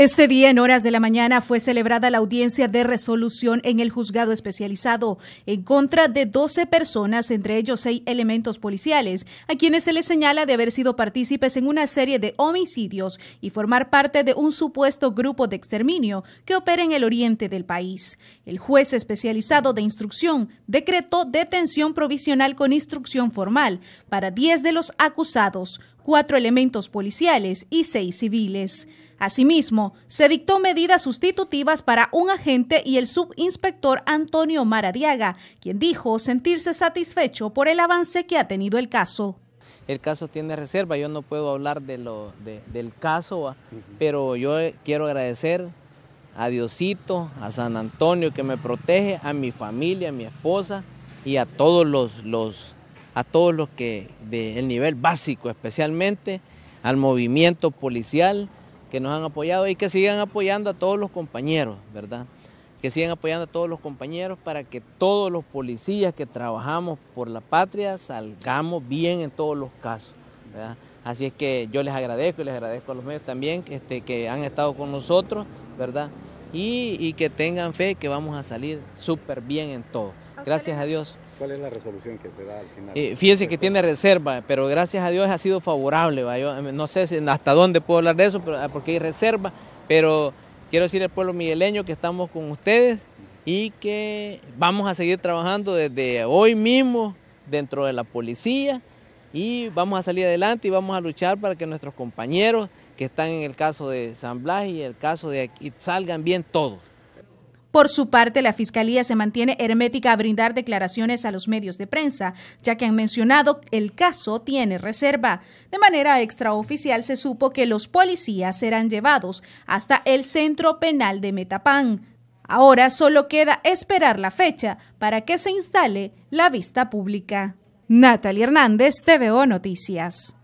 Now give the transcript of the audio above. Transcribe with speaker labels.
Speaker 1: Este día, en horas de la mañana, fue celebrada la audiencia de resolución en el juzgado especializado en contra de 12 personas, entre ellos seis elementos policiales, a quienes se les señala de haber sido partícipes en una serie de homicidios y formar parte de un supuesto grupo de exterminio que opera en el oriente del país. El juez especializado de instrucción decretó detención provisional con instrucción formal para 10 de los acusados, cuatro elementos policiales y seis civiles. Asimismo, se dictó medidas sustitutivas para un agente y el subinspector Antonio Maradiaga, quien dijo sentirse satisfecho por el avance que ha tenido el caso.
Speaker 2: El caso tiene reserva, yo no puedo hablar de lo, del caso, pero yo quiero agradecer a Diosito, a San Antonio que me protege, a mi familia, a mi esposa y a todos los a todos los que del nivel básico especialmente, al movimiento policial que nos han apoyado y que sigan apoyando a todos los compañeros, ¿verdad? Que sigan apoyando a todos los compañeros para que todos los policías que trabajamos por la patria salgamos bien en todos los casos, ¿verdad? Así es que yo les agradezco y les agradezco a los medios también este, que han estado con nosotros, ¿verdad? Y, y que tengan fe que vamos a salir súper bien en todo. Gracias a Dios. ¿Cuál es la resolución que se da al final? Eh, fíjense que tiene reserva, pero gracias a Dios ha sido favorable. Eh, no sé hasta dónde puedo hablar de eso, pero, ah, porque hay reserva, pero quiero decir al pueblo migueleño que estamos con ustedes y que vamos a seguir trabajando desde hoy mismo dentro de la policía y vamos a salir adelante y vamos a luchar para que nuestros compañeros que están en el caso de San Blas y el caso de aquí salgan bien todos.
Speaker 1: Por su parte, la Fiscalía se mantiene hermética a brindar declaraciones a los medios de prensa, ya que han mencionado el caso tiene reserva. De manera extraoficial se supo que los policías serán llevados hasta el centro penal de Metapán. Ahora solo queda esperar la fecha para que se instale la vista pública. Natalie Hernández, TVO Noticias.